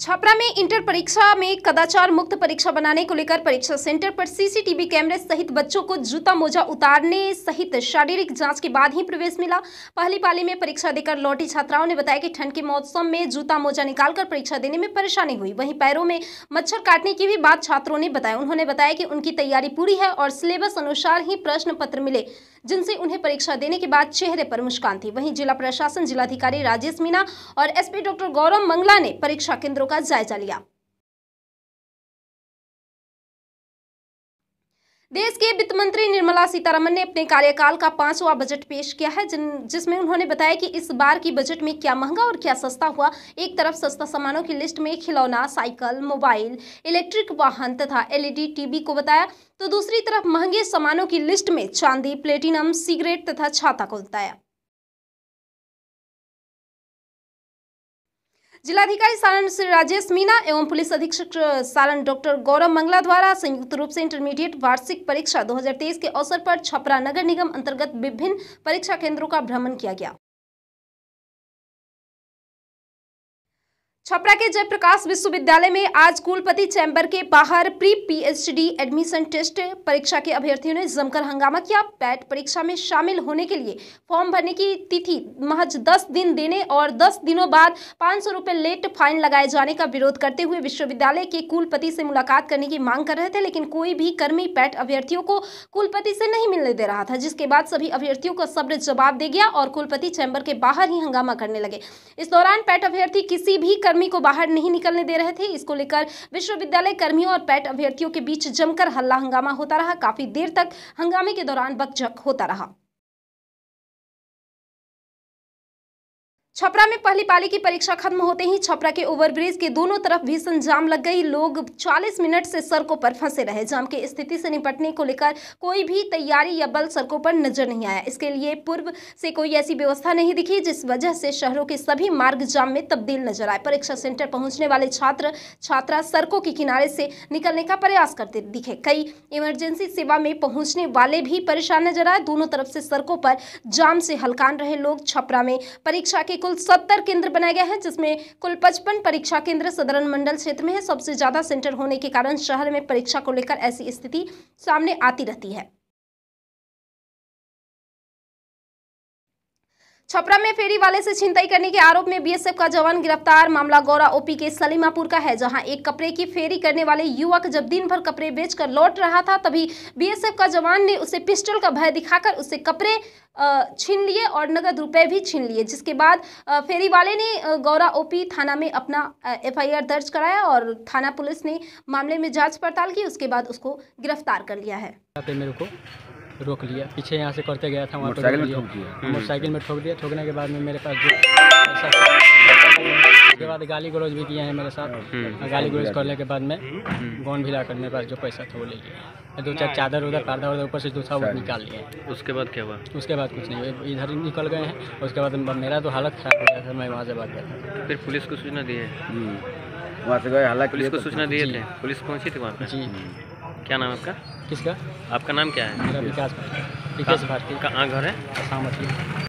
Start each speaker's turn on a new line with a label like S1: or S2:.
S1: छपरा में इंटर परीक्षा में कदाचार मुक्त परीक्षा बनाने को लेकर परीक्षा सेंटर पर सीसीटीवी कैमरे सहित बच्चों को जूता मोजा उतारने सहित शारीरिक जांच के बाद ही प्रवेश मिला पहली पाली में परीक्षा देकर लौटी छात्राओं ने बताया कि ठंड के मौसम में जूता मोजा निकालकर परीक्षा देने में परेशानी हुई वहीं पैरों में मच्छर काटने की भी बात छात्रों ने बताया उन्होंने बताया कि उनकी तैयारी पूरी है और सिलेबस अनुसार ही प्रश्न पत्र मिले जिनसे उन्हें परीक्षा देने के बाद चेहरे पर मुस्कान थी वहीं जिला प्रशासन जिलाधिकारी राजेश मीना और एसपी डॉक्टर गौरव मंगला ने परीक्षा केंद्रों का जायजा लिया देश के वित्त मंत्री निर्मला सीतारमन ने अपने कार्यकाल का पांचवा बजट पेश किया है जिन जिसमें उन्होंने बताया कि इस बार की बजट में क्या महंगा और क्या सस्ता हुआ एक तरफ सस्ता सामानों की लिस्ट में खिलौना साइकिल मोबाइल इलेक्ट्रिक वाहन तथा एलईडी टीवी को बताया तो दूसरी तरफ महंगे सामानों की लिस्ट में चांदी प्लेटिनम सिगरेट तथा छाता को बताया जिलाधिकारी सारण श्री राजेश मीना एवं पुलिस अधीक्षक सारण डॉक्टर गौरव मंगला द्वारा संयुक्त रूप से इंटरमीडिएट वार्षिक परीक्षा 2023 के अवसर पर छपरा नगर निगम अंतर्गत विभिन्न परीक्षा केंद्रों का भ्रमण किया गया छपरा के जयप्रकाश विश्वविद्यालय में आज कुलपति चैम्बर के बाहर प्री पीएचडी एडमिशन टेस्ट परीक्षा के अभ्यर्थियों ने जमकर हंगामा किया पैट परीक्षा में शामिल होने के लिए फॉर्म भरने की तिथि महज 10 दिन देने और 10 दिनों बाद पाँच सौ लेट फाइन लगाए जाने का विरोध करते हुए विश्वविद्यालय के कुलपति से मुलाकात करने की मांग कर रहे थे लेकिन कोई भी कर्मी पैट अभ्यर्थियों को कुलपति से नहीं मिलने दे रहा था जिसके बाद सभी अभ्यर्थियों को सब्र जवाब दे गया और कुलपति चैम्बर के बाहर ही हंगामा करने लगे इस दौरान पैट अभ्यर्थी किसी भी कर्मी को बाहर नहीं निकलने दे रहे थे इसको लेकर विश्वविद्यालय कर्मियों और पैट अभ्यर्थियों के बीच जमकर हल्ला हंगामा होता रहा काफी देर तक हंगामे के दौरान बकझक होता रहा छपरा में पहली पाली की परीक्षा खत्म होते ही छपरा के ओवरब्रिज के दोनों तरफ भीषण जाम लग गई लोग 40 मिनट से सड़कों पर फंसे रहे जाम की स्थिति से निपटने को लेकर कोई भी तैयारी या बल सड़कों पर नजर नहीं आया इसके लिए पूर्व से कोई ऐसी व्यवस्था नहीं दिखी जिस वजह से शहरों के सभी मार्ग जाम में तब्दील नजर आए परीक्षा सेंटर पहुंचने वाले छात्र छात्रा सड़कों के किनारे से निकलने का प्रयास करते दिखे कई इमरजेंसी सेवा में पहुंचने वाले भी परेशान नजर आए दोनों तरफ से सड़कों पर जाम से हलकान रहे लोग छपरा में परीक्षा के कुल सत्तर केंद्र बनाए गए हैं जिसमें कुल पचपन परीक्षा केंद्र सदरन मंडल क्षेत्र में है सबसे ज़्यादा सेंटर होने के कारण शहर में परीक्षा को लेकर ऐसी स्थिति सामने आती रहती है छपरा में फेरी वाले से छिनताई करने के आरोप में बीएसएफ का जवान गिरफ्तार मामला गौरा ओपी के सलीमापुर का है जहां एक कपड़े की फेरी करने वाले युवक जब दिन भर कपड़े बेचकर लौट रहा था तभी बीएसएफ का जवान ने उसे पिस्टल का भय दिखाकर उससे कपड़े छीन लिए और नगद रुपए भी छीन लिए जिसके बाद फेरी वाले ने गौरा ओपी थाना में अपना एफ दर्ज कराया और थाना पुलिस ने मामले में जाँच पड़ताल की उसके बाद उसको गिरफ्तार कर लिया है
S2: रोक लिया पीछे यहाँ से करते गया था वहाँ पर मोटरसाइकिल में ठोक दिया ठोकने के बाद में मेरे पास जो उसके बाद गाली गलौज भी किए हैं मेरे साथ हम्म। गाली गलौज हम्म। करने के बाद में गोन भी लाकर मेरे पास जो पैसा था वो ले लिया दो चार चादर उधर पर्दा उधर ऊपर से दो था वो निकाल लिए उसके बाद क्या हुआ उसके बाद कुछ नहीं इधर ही निकल गए हैं उसके बाद मेरा तो हालत खराब हो गया था मैं वहाँ से बात करता फिर पुलिस को सूचना दी है वहाँ से गए हालांकि पुलिस को तो- सूचना दिए थे पुलिस पहुँची थी वहाँ पर जी क्या नाम
S1: आपका किसका आपका नाम क्या है विकास विकास भारती कहाँ घर है